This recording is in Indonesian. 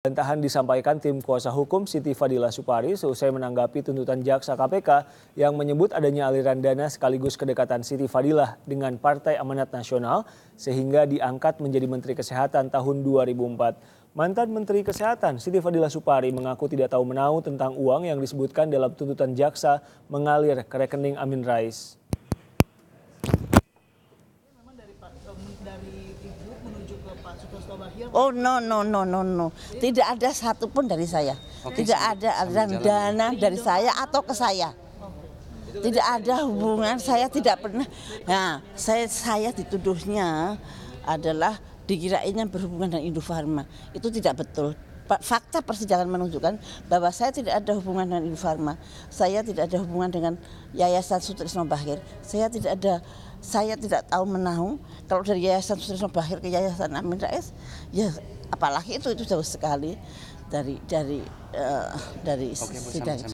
Bantahan disampaikan tim kuasa hukum Siti Fadila Supari seusai menanggapi tuntutan jaksa KPK yang menyebut adanya aliran dana sekaligus kedekatan Siti Fadila dengan Partai Amanat Nasional sehingga diangkat menjadi Menteri Kesehatan tahun 2004. Mantan Menteri Kesehatan Siti Fadila Supari mengaku tidak tahu menahu tentang uang yang disebutkan dalam tuntutan jaksa mengalir ke rekening Amin Rais. dari ibu menuju ke Pak Bahir? Oh no no no no no, tidak ada satupun dari saya, okay. tidak ada aliran dana dari saya atau ke saya. Tidak ada hubungan, saya tidak pernah. Nah, saya saya dituduhnya adalah dikirainya berhubungan dengan Indofarma. Itu tidak betul fakta persidangan menunjukkan bahwa saya tidak ada hubungan dengan Indofarma. saya tidak ada hubungan dengan Yayasan Sutrisno Bahir, saya tidak ada, saya tidak tahu menahu, kalau dari Yayasan Susrino Bahir ke Yayasan Amin Rais ya apalagi itu itu jauh sekali dari dari uh, dari Oke, sidang.